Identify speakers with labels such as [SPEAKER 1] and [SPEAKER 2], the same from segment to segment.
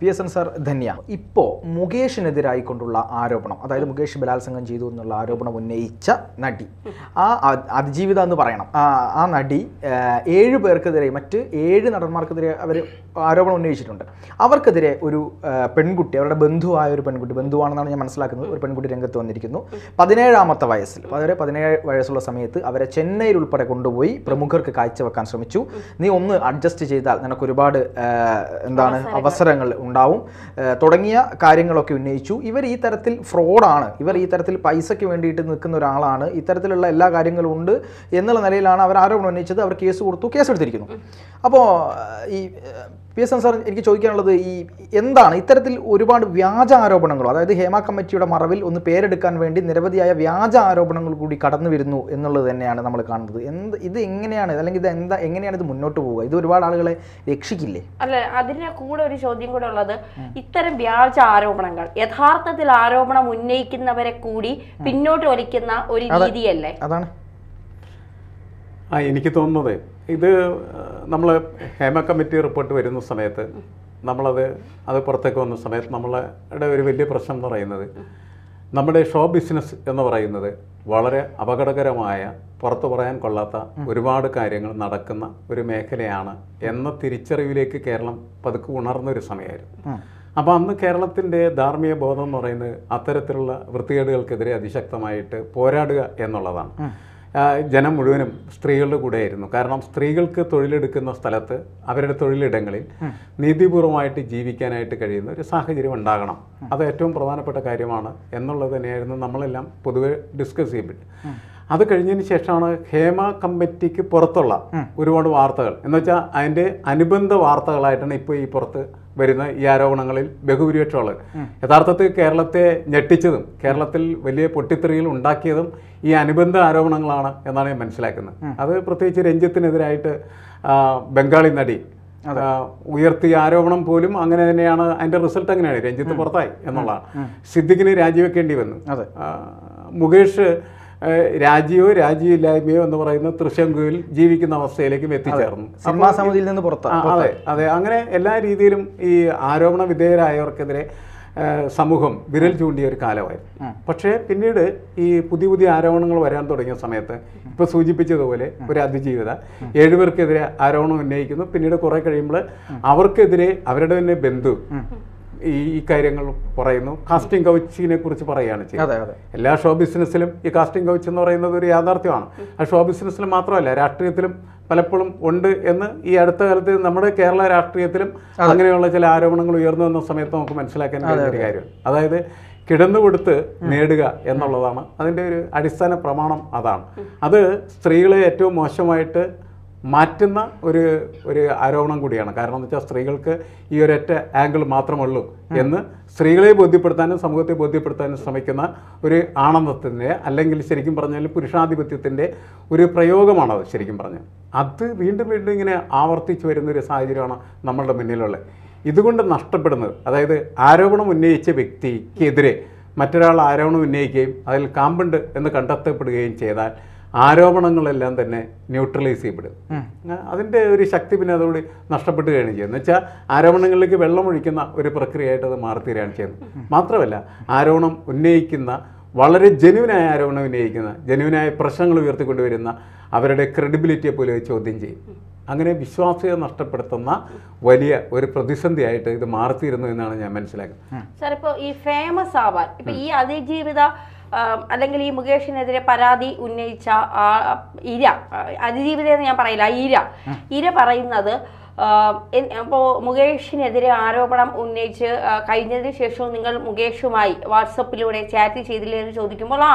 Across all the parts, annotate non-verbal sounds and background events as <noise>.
[SPEAKER 1] P S N sir Dhanya ഇപ്പോൾ മുകേഷിനെതിരായിക്കൊണ്ടുള്ള ആരോപണം അതായത് മുകേഷ് ബലാത്സംഗം ചെയ്തു എന്നുള്ള ആരോപണം ഉന്നയിച്ച നടി ആ അതിജീവിത എന്ന് പറയണം ആ നടി ഏഴ് പേർക്കെതിരെ മറ്റ് ഏഴ് നടന്മാർക്കെതിരെ അവർ ആരോപണം ഉന്നയിച്ചിട്ടുണ്ട് അവർക്കെതിരെ ഒരു പെൺകുട്ടി അവരുടെ ബന്ധുവായ ഒരു പെൺകുട്ടി ബന്ധുവാണെന്നാണ് ഞാൻ മനസ്സിലാക്കുന്നത് ഒരു പെൺകുട്ടി രംഗത്ത് വന്നിരിക്കുന്നു പതിനേഴാമത്തെ വയസ്സിൽ അവരെ പതിനേഴ് വയസ്സുള്ള സമയത്ത് അവരെ ചെന്നൈയിൽ ഉൾപ്പെടെ കൊണ്ടുപോയി പ്രമുഖർക്ക് കാഴ്ചവെക്കാൻ ശ്രമിച്ചു നീ ഒന്ന് അഡ്ജസ്റ്റ് ചെയ്താൽ നിനക്ക് ഒരുപാട് എന്താണ് അവസരങ്ങൾ ഉണ്ടാവും തുടങ്ങിയ കാര്യങ്ങളൊക്കെ ഉന്നയിച്ചു ഇവർ ഈ തരത്തിൽ ഫ്രോഡാണ് ഇവർ ഈ തരത്തിൽ പൈസയ്ക്ക് വേണ്ടിയിട്ട് നിൽക്കുന്ന ഒരാളാണ് ഇത്തരത്തിലുള്ള എല്ലാ കാര്യങ്ങളും ഉണ്ട് എന്നുള്ള നിലയിലാണ് അവർ ആരോപണം ഉന്നയിച്ചത് അവർ കേസ് കൊടുത്തു കേസെടുത്തിരിക്കുന്നു അപ്പോൾ ഈ പി എസ് സാർ എനിക്ക് ചോദിക്കാനുള്ളത് ഈ എന്താണ് ഇത്തരത്തിൽ ഒരുപാട് വ്യാജ ആരോപണങ്ങൾ അതായത് ഹേമ കമ്മിറ്റിയുടെ മറവിൽ ഒന്ന് പേരെടുക്കാൻ വേണ്ടി നിരവധിയായ വ്യാജ ആരോപണങ്ങൾ കൂടി കടന്നു വരുന്നു എന്നുള്ളത് തന്നെയാണ് നമ്മൾ കാണുന്നത് എന്ത് ഇത് എങ്ങനെയാണ് അല്ലെങ്കിൽ ഇത് എന്താ എങ്ങനെയാണ് ഇത് മുന്നോട്ട് പോവുക ഇത് ഒരുപാട് ആളുകളെ രക്ഷിക്കില്ലേ
[SPEAKER 2] അല്ല അതിന് കൂടെ ഒരു ചോദ്യം കൂടെ ഉള്ളത് ഇത്തരം വ്യാജ ആരോപണങ്ങൾ യഥാർത്ഥത്തിൽ ആരോപണം ഉന്നയിക്കുന്നവരെ കൂടി പിന്നോട്ട് വലിക്കുന്ന ഒരു രീതിയല്ലേ അതാണ്
[SPEAKER 3] ആ എനിക്ക് തോന്നുന്നത് ഇത് നമ്മൾ ഹേമ കമ്മിറ്റി റിപ്പോർട്ട് വരുന്ന സമയത്ത് നമ്മളത് അത് പുറത്തേക്ക് വന്ന സമയത്ത് നമ്മളുടെ ഒരു വലിയ പ്രശ്നം എന്ന് പറയുന്നത് നമ്മുടെ ഷോ ബിസിനസ് എന്ന് പറയുന്നത് വളരെ അപകടകരമായ പുറത്തു പറയാൻ കൊള്ളാത്ത ഒരുപാട് കാര്യങ്ങൾ നടക്കുന്ന ഒരു മേഖലയാണ് എന്ന തിരിച്ചറിവിലേക്ക് കേരളം പതുക്കെ ഉണർന്നൊരു സമയമായിരുന്നു അപ്പോൾ അന്ന് കേരളത്തിൻ്റെ ധാർമ്മിക ബോധം എന്ന് പറയുന്നത് അത്തരത്തിലുള്ള വൃത്തികേടുകൾക്കെതിരെ അതിശക്തമായിട്ട് പോരാടുക എന്നുള്ളതാണ് ജനം മുഴുവനും സ്ത്രീകളുടെ കൂടെയായിരുന്നു കാരണം സ്ത്രീകൾക്ക് തൊഴിലെടുക്കുന്ന സ്ഥലത്ത് അവരുടെ തൊഴിലിടങ്ങളിൽ നീതിപൂർവമായിട്ട് ജീവിക്കാനായിട്ട് കഴിയുന്ന ഒരു സാഹചര്യം ഉണ്ടാകണം അത് ഏറ്റവും പ്രധാനപ്പെട്ട കാര്യമാണ് എന്നുള്ളത് തന്നെയായിരുന്നു നമ്മളെല്ലാം പൊതുവെ ഡിസ്കസ് ചെയ്യപ്പെട്ടു അത് കഴിഞ്ഞതിന് ശേഷമാണ് ഹേമ കമ്മിറ്റിക്ക് പുറത്തുള്ള ഒരുപാട് വാർത്തകൾ എന്നുവെച്ചാൽ അതിൻ്റെ അനുബന്ധ വാർത്തകളായിട്ടാണ് ഇപ്പോൾ ഈ പുറത്ത് വരുന്ന ഈ ആരോപണങ്ങളിൽ ബഹുഭൂരിപക്ഷം യഥാർത്ഥത്തിൽ കേരളത്തെ ഞെട്ടിച്ചതും കേരളത്തിൽ വലിയ പൊട്ടിത്തെറിയിൽ ഉണ്ടാക്കിയതും ഈ അനുബന്ധ ആരോപണങ്ങളാണ് എന്നാണ് ഞാൻ മനസ്സിലാക്കുന്നത് അത് പ്രത്യേകിച്ച് രഞ്ജിത്തിനെതിരായിട്ട് ബംഗാളി നടി ഉയർത്തിയ ആരോപണം പോലും അങ്ങനെ തന്നെയാണ് അതിന്റെ റിസൾട്ട് അങ്ങനെയാണ് രഞ്ജിത്ത് പുറത്തായി എന്നുള്ളതാണ് സിദ്ദിഖിന് രാജിവെക്കേണ്ടി വന്നു മുകേഷ് രാജിയോ രാജിയില്ലായ്മയോ എന്ന് പറയുന്ന തൃശങ്കുവിൽ ജീവിക്കുന്ന അവസ്ഥയിലേക്കും എത്തിച്ചേർന്നു സമിതിയിൽ നിന്ന് പുറത്താണ് അതെ അതെ അങ്ങനെ എല്ലാ രീതിയിലും ഈ ആരോപണ വിധേയരായവർക്കെതിരെ സമൂഹം വിരൽ ചൂണ്ടിയ ഒരു കാലമായിരുന്നു പക്ഷേ പിന്നീട് ഈ പുതിയ പുതിയ ആരോപണങ്ങൾ വരാൻ തുടങ്ങിയ സമയത്ത് ഇപ്പൊ സൂചിപ്പിച്ചതുപോലെ ഒരു അതിജീവിത ഏഴുപേർക്കെതിരെ ആരോപണം ഉന്നയിക്കുന്നു പിന്നീട് കുറേ കഴിയുമ്പോൾ അവർക്കെതിരെ അവരുടെ തന്നെ ബന്ധു ഈ ഈ കാര്യങ്ങൾ പറയുന്നു കാസ്റ്റിംഗ് കൗച്ചിനെ കുറിച്ച് പറയുകയാണ് ചെയ്യുന്നത് എല്ലാ ഷോ ബിസിനസ്സിലും ഈ കാസ്റ്റിംഗ് കൗച്ച് എന്ന് പറയുന്നത് ഒരു യാഥാർത്ഥ്യമാണ് ആ ഷോ ബിസിനസ്സിൽ മാത്രമല്ല രാഷ്ട്രീയത്തിലും പലപ്പോഴും ഉണ്ട് എന്ന് ഈ അടുത്ത കാലത്ത് നമ്മുടെ കേരള രാഷ്ട്രീയത്തിലും അങ്ങനെയുള്ള ചില ആരോപണങ്ങൾ ഉയർന്നു വന്ന സമയത്ത് നമുക്ക് മനസ്സിലാക്കാൻ കഴിയുന്ന ഒരു കാര്യമാണ് അതായത് കിടന്നുകൊടുത്ത് നേടുക എന്നുള്ളതാണ് അതിൻ്റെ ഒരു അടിസ്ഥാന പ്രമാണം അതാണ് അത് സ്ത്രീകളെ ഏറ്റവും മോശമായിട്ട് മാറ്റുന്ന ഒരു ഒരു ആരോപണം കൂടിയാണ് കാരണം എന്ന് വെച്ചാൽ സ്ത്രീകൾക്ക് ഈ ഒരൊറ്റ ആംഗിൾ മാത്രമുള്ളൂ എന്ന് സ്ത്രീകളെ ബോധ്യപ്പെടുത്താനും സമൂഹത്തെ ബോധ്യപ്പെടുത്താനും ശ്രമിക്കുന്ന ഒരു ആണന്ദത്തിൻ്റെ അല്ലെങ്കിൽ ശരിക്കും പറഞ്ഞാൽ പുരുഷാധിപത്യത്തിൻ്റെ ഒരു പ്രയോഗമാണത് ശരിക്കും പറഞ്ഞാൽ അത് വീണ്ടും വീണ്ടും ഇങ്ങനെ ആവർത്തിച്ചു ഒരു സാഹചര്യമാണ് നമ്മളുടെ മുന്നിലുള്ളത് ഇതുകൊണ്ട് നഷ്ടപ്പെടുന്നത് അതായത് ആരോപണം ഉന്നയിച്ച വ്യക്തിക്കെതിരെ മറ്റൊരാൾ ആരോപണം ഉന്നയിക്കുകയും അതിൽ കാമ്പുണ്ട് എന്ന് കണ്ടെത്തപ്പെടുകയും ചെയ്താൽ ആരോപണങ്ങളെല്ലാം തന്നെ ന്യൂട്രലൈസ് ചെയ്യപ്പെടും അതിൻ്റെ ഒരു ശക്തി പിന്നെ അതുകൂടി നഷ്ടപ്പെട്ട് കഴിഞ്ഞു ചെയ്യുന്നത് വെച്ചാൽ ആരോപണങ്ങളിലേക്ക് വെള്ളമൊഴിക്കുന്ന ഒരു പ്രക്രിയയായിട്ട് അത് മാറിത്തീരുകയാണ് ചെയ്യുന്നത് മാത്രമല്ല ആരോപണം ഉന്നയിക്കുന്ന വളരെ ജനുവിനായ ആരോപണം ഉന്നയിക്കുന്ന ജനുവിനായ പ്രശ്നങ്ങൾ ഉയർത്തിക്കൊണ്ടുവരുന്ന അവരുടെ ക്രെഡിബിലിറ്റിയെ പോലെ ചോദ്യം ചെയ്യും അങ്ങനെ വിശ്വാസ്യത നഷ്ടപ്പെടുത്തുന്ന വലിയ ഒരു പ്രതിസന്ധിയായിട്ട് ഇത് മാറിത്തീരുന്നു എന്നാണ് ഞാൻ മനസ്സിലാക്കുന്നത്
[SPEAKER 2] സാർ ഇപ്പോൾ ഈ ഫേമസ് ആവാൻ ഇപ്പോൾ ഈ അതിജീവിത അല്ലെങ്കിൽ ഈ മുകേഷിനെതിരെ പരാതി ഉന്നയിച്ച ഇര അതിജീവിത എന്ന് ഞാൻ പറയില്ല ഇര ഇര പറയുന്നത് അപ്പോൾ മുകേഷിനെതിരെ ആരോപണം ഉന്നയിച്ച് കഴിഞ്ഞതിന് ശേഷവും നിങ്ങൾ മുകേഷുമായി വാട്സപ്പിലൂടെ ചാറ്റ് ചെയ്തില്ലേ എന്ന് ചോദിക്കുമ്പോൾ ആ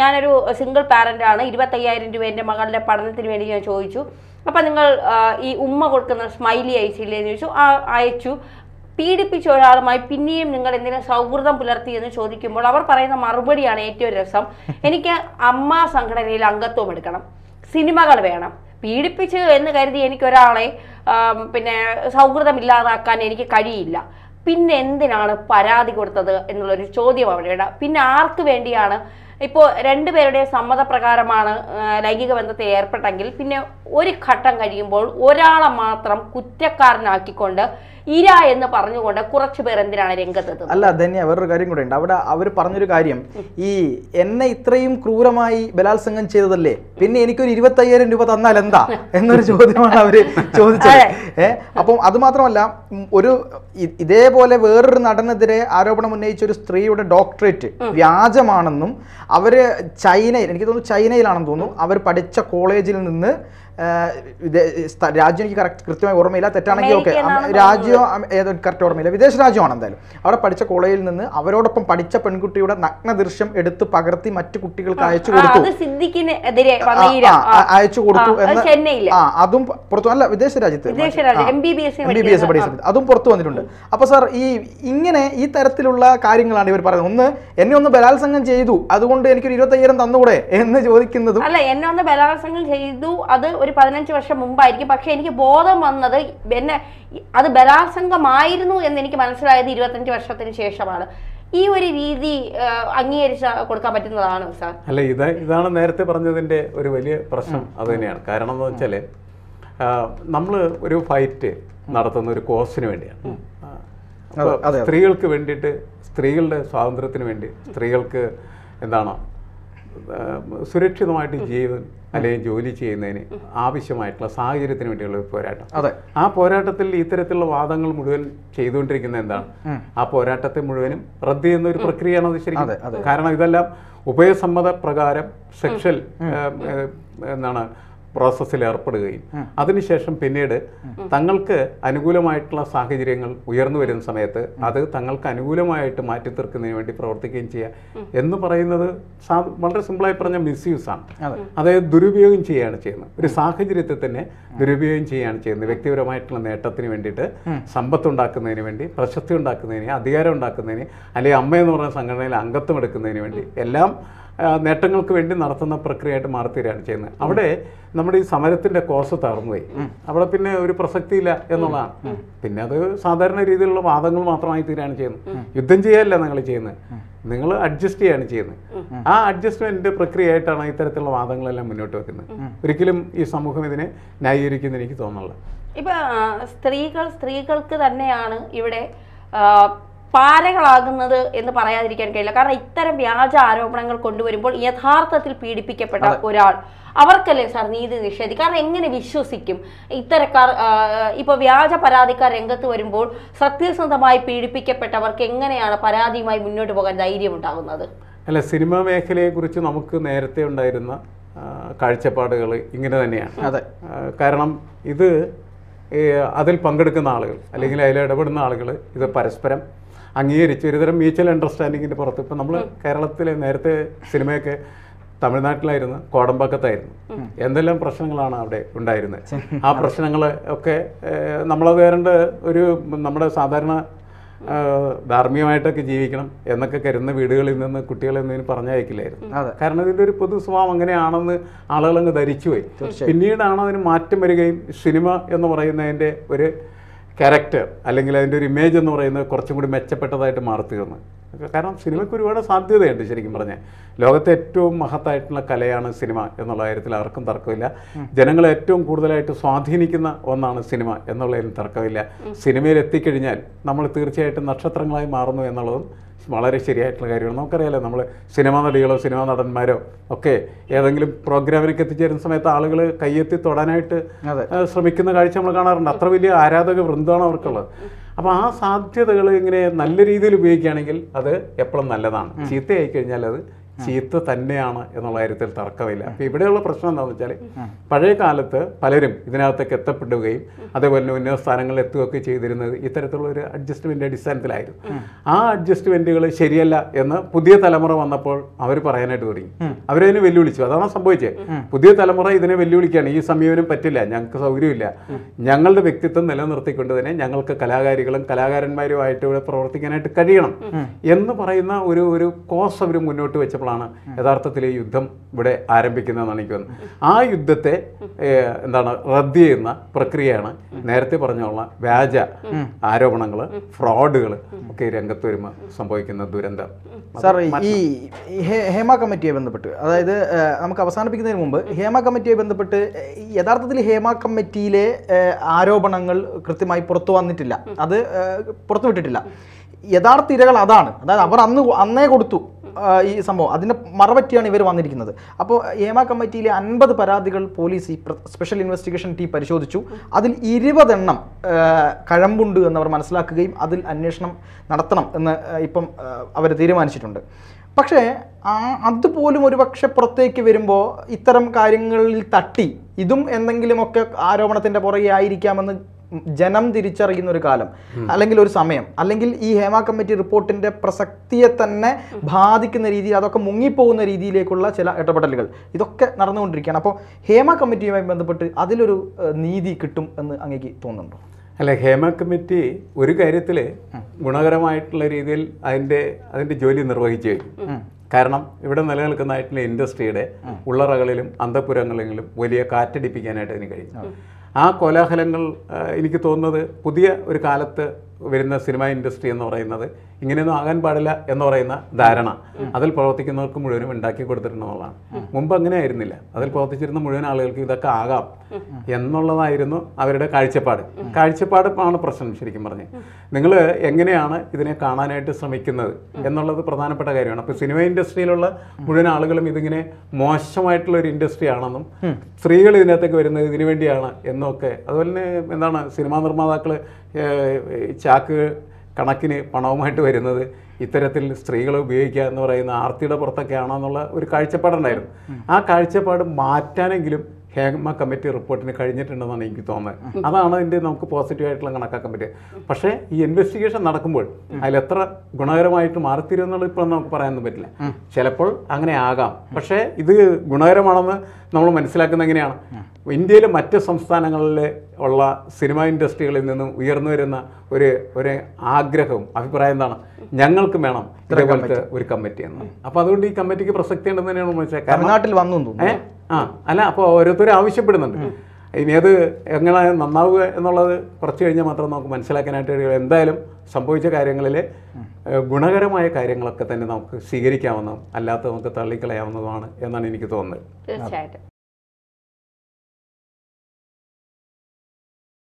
[SPEAKER 2] ഞാനൊരു സിംഗിൾ പാരൻ്റ് ആണ് ഇരുപത്തയ്യായിരം രൂപ എൻ്റെ മകളുടെ പഠനത്തിന് വേണ്ടി ഞാൻ ചോദിച്ചു അപ്പം നിങ്ങൾ ഈ ഉമ്മ കൊടുക്കുന്ന സ്മൈലി അയച്ചില്ലേ എന്ന് ചോദിച്ചു ആ അയച്ചു പീഡിപ്പിച്ച ഒരാളുമായി പിന്നെയും നിങ്ങൾ എന്തിനും സൗഹൃദം പുലർത്തി എന്ന് ചോദിക്കുമ്പോൾ അവർ പറയുന്ന മറുപടിയാണ് ഏറ്റവും രസം എനിക്ക് അമ്മ സംഘടനയിൽ അംഗത്വം എടുക്കണം സിനിമകൾ വേണം പീഡിപ്പിച്ചു എന്ന് കരുതി എനിക്ക് ഒരാളെ പിന്നെ ഇല്ലാതാക്കാൻ എനിക്ക് കഴിയില്ല പിന്നെ എന്തിനാണ് പരാതി കൊടുത്തത് എന്നുള്ളൊരു ചോദ്യം അവിടെയുണ്ട് പിന്നെ ആർക്ക് വേണ്ടിയാണ് ഇപ്പോൾ രണ്ടുപേരുടെ സമ്മതപ്രകാരമാണ് ലൈംഗിക ബന്ധത്തിൽ ഏർപ്പെട്ടെങ്കിൽ പിന്നെ ഒരു ഘട്ടം കഴിയുമ്പോൾ ഒരാളെ മാത്രം കുറ്റക്കാരനാക്കിക്കൊണ്ട് ഇര എന്ന് പറഞ്ഞുകൊണ്ട് കുറച്ചു പേർ എന്തിനാണ് രംഗത്തെത്തുന്നത് അല്ല
[SPEAKER 1] ധന്യ വേറൊരു കാര്യം കൂടെ ഉണ്ട് അവിടെ അവർ പറഞ്ഞൊരു കാര്യം ഈ എന്നെ ഇത്രയും ക്രൂരമായി ബലാത്സംഗം ചെയ്തതല്ലേ പിന്നെ എനിക്കൊരു അയ്യായിരം രൂപ തന്നാൽ എന്താ <laughs> എന്നൊരു ചോദ്യമാണ് അവര് ചോദിച്ചത് ഏഹ് അപ്പം അത് മാത്രമല്ല ഒരു ഇതേപോലെ വേറൊരു നടനെതിരെ ആരോപണം ഉന്നയിച്ച ഒരു സ്ത്രീയുടെ ഡോക്ടറേറ്റ് വ്യാജമാണെന്നും അവര് ചൈനയിൽ എനിക്ക് തോന്നുന്നു ചൈനയിലാണെന്ന് തോന്നുന്നു അവർ പഠിച്ച കോളേജിൽ നിന്ന് രാജ്യം എനിക്ക് കറക്റ്റ് കൃത്യമായി ഓർമ്മയില്ല തെറ്റാണെങ്കിൽ ഓക്കെ രാജ്യം ഏതോ കറക്റ്റ് ഓർമ്മയില്ല വിദേശ രാജ്യമാണ് എന്തായാലും അവിടെ പഠിച്ച കോളേജിൽ നിന്ന് അവരോടൊപ്പം പഠിച്ച പെൺകുട്ടിയുടെ നഗ്ന ദൃശ്യം എടുത്ത് പകർത്തി മറ്റു കുട്ടികൾക്ക് അയച്ചു കൊടുത്തു അയച്ചു കൊടുത്തു എന്ന് ആ അതും പുറത്തു അല്ല വിദേശ രാജ്യത്ത് എം ബി
[SPEAKER 2] ബി എസ് പഠിച്ച
[SPEAKER 1] അതും പുറത്തു വന്നിട്ടുണ്ട് അപ്പൊ സാർ ഈ ഇങ്ങനെ ഈ തരത്തിലുള്ള കാര്യങ്ങളാണ് ഇവർ പറയുന്നത് ഒന്ന് എന്നെ ഒന്ന് ബലാത്സംഗം ചെയ്തു അതുകൊണ്ട് എനിക്കൊരു ഇരുപത്തയ്യായിരം തന്നുകൂടെ എന്ന് ചോദിക്കുന്നതും അല്ല
[SPEAKER 2] എന്നെ ഒന്ന് ബലാത്സംഗം ചെയ്തു അത് ഒരു പതിനഞ്ച് വർഷം മുമ്പായിരിക്കും പക്ഷേ എനിക്ക് ബോധം വന്നത് എന്നെ അത് ബലാത്സംഗമായിരുന്നു എന്ന് എനിക്ക് മനസ്സിലായത് ഇരുപത്തഞ്ച് വർഷത്തിന് ശേഷമാണ് ഈ ഒരു രീതി അംഗീകരിച്ച കൊടുക്കാൻ പറ്റുന്നതാണ് സാർ
[SPEAKER 3] അല്ല ഇത് ഇതാണ് നേരത്തെ പറഞ്ഞതിന്റെ ഒരു വലിയ പ്രശ്നം അത് തന്നെയാണ് കാരണം എന്ന് വെച്ചാല് നമ്മൾ ഒരു ഫൈറ്റ് നടത്തുന്ന ഒരു കോസിന് വേണ്ടിയാണ് സ്ത്രീകൾക്ക് വേണ്ടിയിട്ട് സ്ത്രീകളുടെ സ്വാതന്ത്ര്യത്തിന് വേണ്ടി സ്ത്രീകൾക്ക് എന്താണ് സുരക്ഷിതമായിട്ട് ജീവിതം അല്ലെങ്കിൽ ജോലി ചെയ്യുന്നതിന് ആവശ്യമായിട്ടുള്ള സാഹചര്യത്തിന് വേണ്ടിയുള്ള പോരാട്ടം അതെ ആ പോരാട്ടത്തിൽ ഇത്തരത്തിലുള്ള വാദങ്ങൾ മുഴുവൻ ചെയ്തുകൊണ്ടിരിക്കുന്നത് എന്താണ് ആ പോരാട്ടത്തെ മുഴുവനും റദ്ദ് ചെയ്യുന്ന ഒരു പ്രക്രിയയാണ് അത് ശരി കാരണം ഇതെല്ലാം ഉഭയസമ്മത പ്രകാരം സെക്ഷൽ എന്താണ് പ്രോസസ്സിൽ ഏർപ്പെടുകയും അതിനുശേഷം പിന്നീട് തങ്ങൾക്ക് അനുകൂലമായിട്ടുള്ള സാഹചര്യങ്ങൾ ഉയർന്നു വരുന്ന സമയത്ത് അത് തങ്ങൾക്ക് അനുകൂലമായിട്ട് മാറ്റി തീർക്കുന്നതിന് വേണ്ടി പ്രവർത്തിക്കുകയും ചെയ്യുക എന്ന് പറയുന്നത് വളരെ സിമ്പിളായി പറഞ്ഞ മിസ്യൂസ് ആണ് അതായത് ദുരുപയോഗം ചെയ്യുകയാണ് ചെയ്യുന്നത് ഒരു സാഹചര്യത്തെ തന്നെ ദുരുപയോഗം ചെയ്യുകയാണ് ചെയ്യുന്നത് വ്യക്തിപരമായിട്ടുള്ള നേട്ടത്തിന് വേണ്ടിയിട്ട് സമ്പത്ത് ഉണ്ടാക്കുന്നതിന് വേണ്ടി പ്രശസ്തി ഉണ്ടാക്കുന്നതിന് അധികാരം ഉണ്ടാക്കുന്നതിന് അല്ലെങ്കിൽ അമ്മ എന്ന് പറയുന്ന സംഘടനയിൽ അംഗത്വം എടുക്കുന്നതിന് വേണ്ടി എല്ലാം നേട്ടങ്ങൾക്ക് വേണ്ടി നടത്തുന്ന പ്രക്രിയയായിട്ട് മാറിത്തീരാണ് ചെയ്യുന്നത് അവിടെ നമ്മുടെ ഈ സമരത്തിന്റെ കോസ് തകർന്നുപോയി അവിടെ പിന്നെ ഒരു പ്രസക്തിയില്ല എന്നുള്ളതാണ് പിന്നെ അത് സാധാരണ രീതിയിലുള്ള വാദങ്ങൾ മാത്രമായി തീരാണ് ചെയ്യുന്നത് യുദ്ധം ചെയ്യാനല്ല നിങ്ങൾ ചെയ്യുന്നത് നിങ്ങൾ അഡ്ജസ്റ്റ് ചെയ്യാണ് ചെയ്യുന്നത് ആ അഡ്ജസ്റ്റ്മെന്റിന്റെ പ്രക്രിയയായിട്ടാണ് ഇത്തരത്തിലുള്ള വാദങ്ങളെല്ലാം മുന്നോട്ട് വെക്കുന്നത് ഒരിക്കലും ഈ സമൂഹം ഇതിനെ ന്യായീകരിക്കുന്ന എനിക്ക് തോന്നുന്നുള്ളത്
[SPEAKER 2] ഇപ്പൊ സ്ത്രീകൾ സ്ത്രീകൾക്ക് തന്നെയാണ് ഇവിടെ പാരകളാകുന്നത് എന്ന് പറയാതിരിക്കാൻ കഴിയില്ല കാരണം ഇത്തരം വ്യാജ ആരോപണങ്ങൾ കൊണ്ടുവരുമ്പോൾ യഥാർത്ഥത്തിൽ പീഡിപ്പിക്കപ്പെട്ട ഒരാൾ അവർക്കല്ലേ സാർ നീതി നിഷേധി കാരണം എങ്ങനെ വിശ്വസിക്കും ഇത്തരക്കാർ ഇപ്പൊ വ്യാജ പരാതിക്കാർ രംഗത്ത് വരുമ്പോൾ സത്യസന്ധമായി പീഡിപ്പിക്കപ്പെട്ടവർക്ക് എങ്ങനെയാണ് പരാതിയുമായി മുന്നോട്ട് പോകാൻ ധൈര്യം ഉണ്ടാകുന്നത്
[SPEAKER 3] അല്ല സിനിമാ കുറിച്ച് നമുക്ക് നേരത്തെ ഉണ്ടായിരുന്ന കാഴ്ചപ്പാടുകൾ ഇങ്ങനെ തന്നെയാണ് അതെ കാരണം ഇത് അതിൽ പങ്കെടുക്കുന്ന ആളുകൾ അല്ലെങ്കിൽ അതിൽ ഇടപെടുന്ന ആളുകൾ ഇത് പരസ്പരം അംഗീകരിച്ച് ഒരുതരം മ്യൂച്വൽ അണ്ടർസ്റ്റാൻഡിങ്ങിൻ്റെ പുറത്ത് ഇപ്പം നമ്മൾ കേരളത്തിലെ നേരത്തെ സിനിമയൊക്കെ തമിഴ്നാട്ടിലായിരുന്നു കോടമ്പക്കത്തായിരുന്നു എന്തെല്ലാം പ്രശ്നങ്ങളാണ് അവിടെ ഉണ്ടായിരുന്നത് ആ പ്രശ്നങ്ങൾ ഒക്കെ നമ്മളത് വേറേണ്ട ഒരു നമ്മുടെ സാധാരണ ധാർമ്മികമായിട്ടൊക്കെ ജീവിക്കണം എന്നൊക്കെ കരുന്ന വീടുകളിൽ നിന്ന് കുട്ടികളെ എന്തെങ്കിലും പറഞ്ഞയക്കില്ലായിരുന്നു കാരണം ഇതിൻ്റെ ഒരു പൊതു സ്വഭാവം അങ്ങനെയാണെന്ന് ആളുകളങ്ങ് ധരിച്ചുപോയി പിന്നീടാണ് അതിന് മാറ്റം വരികയും സിനിമ എന്ന് പറയുന്നതിൻ്റെ ഒരു ക്യാരക്ടർ അല്ലെങ്കിൽ അതിൻ്റെ ഒരു ഇമേജ് എന്ന് പറയുന്നത് കുറച്ചും കൂടി മെച്ചപ്പെട്ടതായിട്ട് മാറിത്തീർന്ന് കാരണം സിനിമയ്ക്ക് ഒരുപാട് സാധ്യതയുണ്ട് ശരിക്കും പറഞ്ഞാൽ ലോകത്തെ ഏറ്റവും മഹത്തായിട്ടുള്ള കലയാണ് സിനിമ എന്നുള്ള കാര്യത്തിൽ ആർക്കും തർക്കമില്ല ജനങ്ങളെ ഏറ്റവും കൂടുതലായിട്ട് സ്വാധീനിക്കുന്ന ഒന്നാണ് സിനിമ എന്നുള്ളതിലും തർക്കമില്ല സിനിമയിൽ എത്തിക്കഴിഞ്ഞാൽ നമ്മൾ തീർച്ചയായിട്ടും നക്ഷത്രങ്ങളായി മാറുന്നു എന്നുള്ളതും വളരെ ശരിയായിട്ടുള്ള കാര്യമാണ് നമുക്കറിയാലോ നമ്മൾ സിനിമാ നടികളോ സിനിമാ നടന്മാരോ ഒക്കെ ഏതെങ്കിലും പ്രോഗ്രാമിലേക്ക് എത്തിച്ചേരുന്ന സമയത്ത് ആളുകൾ കയ്യെത്തി തൊടാനായിട്ട് ശ്രമിക്കുന്ന കാഴ്ച നമ്മൾ കാണാറുണ്ട് അത്ര വലിയ ആരാധക വൃന്ദമാണ് അവർക്കുള്ളത് അപ്പോൾ ആ സാധ്യതകൾ ഇങ്ങനെ നല്ല രീതിയിൽ ഉപയോഗിക്കുകയാണെങ്കിൽ അത് എപ്പോഴും നല്ലതാണ് ചീത്തയായി കഴിഞ്ഞാൽ അത് ചീത്ത തന്നെയാണ് എന്നുള്ള കാര്യത്തിൽ തർക്കമില്ല അപ്പൊ ഇവിടെയുള്ള പ്രശ്നം എന്താണെന്ന് വെച്ചാൽ പഴയ കാലത്ത് പലരും ഇതിനകത്തേക്ക് എത്തപ്പെടുകയും അതേപോലെ തന്നെ ഉന്നത സ്ഥാനങ്ങളിൽ എത്തുകയൊക്കെ ചെയ്തിരുന്നത് ഇത്തരത്തിലുള്ള ഒരു അഡ്ജസ്റ്റ്മെന്റ് അടിസ്ഥാനത്തിലായിരുന്നു ആ അഡ്ജസ്റ്റ്മെന്റുകൾ ശരിയല്ല എന്ന് പുതിയ തലമുറ വന്നപ്പോൾ അവർ പറയാനായിട്ട് തുടങ്ങി അവരതിനെ വെല്ലുവിളിച്ചു അതാണ് സംഭവിച്ചത് പുതിയ തലമുറ ഇതിനെ വെല്ലുവിളിക്കുകയാണ് ഈ സമീപനം പറ്റില്ല ഞങ്ങൾക്ക് സൗകര്യമില്ല ഞങ്ങളുടെ വ്യക്തിത്വം നിലനിർത്തിക്കൊണ്ട് തന്നെ ഞങ്ങൾക്ക് കലാകാരികളും കലാകാരന്മാരുമായിട്ട് ഇവിടെ പ്രവർത്തിക്കാനായിട്ട് കഴിയണം എന്ന് പറയുന്ന ഒരു ഒരു കോസ് അവർ മുന്നോട്ട് വെച്ചപ്പോൾ വന്നപ്പോഴാണ് യഥാർത്ഥത്തിൽ ഈ യുദ്ധം ഇവിടെ ആരംഭിക്കുന്നതെന്നാണ് എനിക്ക് തോന്നുന്നത് ആ യുദ്ധത്തെ എന്താണ് റദ്ദ് ചെയ്യുന്ന പ്രക്രിയയാണ് നേരത്തെ പറഞ്ഞുള്ള വ്യാജ ആരോപണങ്ങൾ ഫ്രോഡുകൾ
[SPEAKER 1] ഒക്കെ രംഗത്ത് വരുമ്പോൾ സംഭവിക്കുന്ന ദുരന്തം സാർ ഈ ഹേമ കമ്മിറ്റിയെ ബന്ധപ്പെട്ട് അതായത് നമുക്ക് അവസാനിപ്പിക്കുന്നതിന് മുമ്പ് ഹേമ കമ്മിറ്റിയെ ബന്ധപ്പെട്ട് യഥാർത്ഥത്തിൽ ഹേമ കമ്മിറ്റിയിലെ ആരോപണങ്ങൾ കൃത്യമായി പുറത്തു വന്നിട്ടില്ല അത് പുറത്തുവിട്ടിട്ടില്ല യഥാർത്ഥ ഇരകൾ അതാണ് അതായത് അവർ അന്ന് അന്നേ കൊടുത്തു ഈ സംഭവം അതിൻ്റെ മറപറ്റിയാണ് ഇവർ വന്നിരിക്കുന്നത് അപ്പോൾ ഏമ കമ്മിറ്റിയിലെ അൻപത് പരാതികൾ പോലീസ് ഈ സ്പെഷ്യൽ ഇൻവെസ്റ്റിഗേഷൻ ടീം പരിശോധിച്ചു അതിൽ ഇരുപതെണ്ണം കഴമ്പുണ്ട് എന്നവർ മനസ്സിലാക്കുകയും അതിൽ അന്വേഷണം നടത്തണം എന്ന് ഇപ്പം അവർ തീരുമാനിച്ചിട്ടുണ്ട് പക്ഷേ അതുപോലും ഒരു പക്ഷെ പുറത്തേക്ക് വരുമ്പോൾ ഇത്തരം കാര്യങ്ങളിൽ തട്ടി ഇതും എന്തെങ്കിലുമൊക്കെ ആരോപണത്തിൻ്റെ പുറകെ ആയിരിക്കാമെന്ന് ജനം തിരിച്ചറിയുന്ന ഒരു കാലം അല്ലെങ്കിൽ ഒരു സമയം അല്ലെങ്കിൽ ഈ ഹേമ കമ്മിറ്റി റിപ്പോർട്ടിന്റെ പ്രസക്തിയെ തന്നെ ബാധിക്കുന്ന രീതിയിൽ അതൊക്കെ മുങ്ങിപ്പോകുന്ന രീതിയിലേക്കുള്ള ചില ഇടപെടലുകൾ ഇതൊക്കെ നടന്നുകൊണ്ടിരിക്കുകയാണ് അപ്പോൾ ഹേമ കമ്മിറ്റിയുമായി ബന്ധപ്പെട്ട് അതിലൊരു നീതി കിട്ടും എന്ന് അങ്ങേക്ക് തോന്നുന്നുണ്ടോ
[SPEAKER 3] അല്ല ഹേമ കമ്മിറ്റി ഒരു കാര്യത്തിൽ ഗുണകരമായിട്ടുള്ള രീതിയിൽ അതിൻ്റെ അതിൻ്റെ ജോലി നിർവഹിച്ചു കഴിഞ്ഞു കാരണം ഇവിടെ നിലനിൽക്കുന്നതായിട്ടുള്ള ഇൻഡസ്ട്രിയുടെ ഉള്ളറകളിലും അന്തപുരങ്ങളിലും വലിയ കാറ്റടിപ്പിക്കാനായിട്ട് അതിന് കഴിഞ്ഞു ആ കോലാഹലങ്ങൾ എനിക്ക് തോന്നുന്നത് പുതിയ ഒരു കാലത്ത് വരുന്ന സിനിമ ഇൻഡസ്ട്രി എന്ന് പറയുന്നത് ഇങ്ങനെയൊന്നും ആകാൻ പാടില്ല എന്ന് പറയുന്ന ധാരണ അതിൽ പ്രവർത്തിക്കുന്നവർക്ക് മുഴുവനും ഉണ്ടാക്കി കൊടുത്തിട്ടുണ്ടെന്നുള്ളതാണ് മുമ്പ് അങ്ങനെ ആയിരുന്നില്ല അതിൽ പ്രവർത്തിച്ചിരുന്ന മുഴുവൻ ആളുകൾക്ക് ഇതൊക്കെ ആകാം എന്നുള്ളതായിരുന്നു അവരുടെ കാഴ്ചപ്പാട് കാഴ്ചപ്പാട് ആണ് പ്രശ്നം ശരിക്കും പറഞ്ഞ് നിങ്ങൾ എങ്ങനെയാണ് ഇതിനെ കാണാനായിട്ട് ശ്രമിക്കുന്നത് എന്നുള്ളത് പ്രധാനപ്പെട്ട കാര്യമാണ് അപ്പോൾ സിനിമ ഇൻഡസ്ട്രിയിലുള്ള മുഴുവൻ ആളുകളും ഇതിങ്ങനെ മോശമായിട്ടുള്ള ഒരു ഇൻഡസ്ട്രി ആണെന്നും സ്ത്രീകൾ ഇതിനകത്തേക്ക് വരുന്നത് ഇതിനു വേണ്ടിയാണ് എന്നൊക്കെ അതുപോലെ തന്നെ എന്താണ് സിനിമാ നിർമ്മാതാക്കൾ ചാക്ക് കണക്കിന് പണവുമായിട്ട് വരുന്നത് ഇത്തരത്തിൽ സ്ത്രീകളെ ഉപയോഗിക്കുക എന്ന് പറയുന്ന ആർത്തിയുടെ പുറത്തൊക്കെയാണോ എന്നുള്ള ഒരു കാഴ്ചപ്പാടുണ്ടായിരുന്നു ആ കാഴ്ചപ്പാട് മാറ്റാനെങ്കിലും ഹേമ കമ്മിറ്റി റിപ്പോർട്ടിന് കഴിഞ്ഞിട്ടുണ്ടെന്നാണ് എനിക്ക് തോന്നുന്നത് അതാണ് അതിൻ്റെ നമുക്ക് പോസിറ്റീവായിട്ടുള്ള കണക്കാക്കാൻ പറ്റുക പക്ഷേ ഈ ഇൻവെസ്റ്റിഗേഷൻ നടക്കുമ്പോൾ അതിലെത്ര ഗുണകരമായിട്ട് മാറിത്തീരുമെന്നുള്ളത് ഇപ്പോൾ നമുക്ക് പറയാനൊന്നും പറ്റില്ല ചിലപ്പോൾ അങ്ങനെ ആകാം പക്ഷേ ഇത് ഗുണകരമാണെന്ന് നമ്മൾ മനസ്സിലാക്കുന്നത് എങ്ങനെയാണ് ഇന്ത്യയിലെ മറ്റ് സംസ്ഥാനങ്ങളിൽ ഉള്ള സിനിമ ഇൻഡസ്ട്രികളിൽ നിന്നും ഉയർന്നു വരുന്ന ഒരു ഒരു ആഗ്രഹവും അഭിപ്രായം എന്താണ് ഞങ്ങൾക്ക് വേണം ഇതേപോലത്തെ ഒരു കമ്മിറ്റി എന്ന് അപ്പോൾ അതുകൊണ്ട് ഈ കമ്മിറ്റിക്ക് പ്രസക്തി ഉണ്ടെന്ന് തന്നെയാണ് മനസ്സിലാക്കുക തമിഴ്നാട്ടിൽ വന്നു ആ അല്ല അപ്പോൾ ഓരോരുത്തരും ആവശ്യപ്പെടുന്നുണ്ട് ഇനി അത് എങ്ങനെ നന്നാവുക എന്നുള്ളത് കുറച്ച് കഴിഞ്ഞാൽ മാത്രം നമുക്ക് മനസ്സിലാക്കാനായിട്ട് കഴിയും എന്തായാലും സംഭവിച്ച കാര്യങ്ങളിൽ ഗുണകരമായ കാര്യങ്ങളൊക്കെ തന്നെ നമുക്ക് സ്വീകരിക്കാവുന്നതും അല്ലാത്ത നമുക്ക് തള്ളിക്കളയാവുന്നതുമാണ്
[SPEAKER 1] എന്നാണ് എനിക്ക് തോന്നുന്നത്
[SPEAKER 2] തീർച്ചയായിട്ടും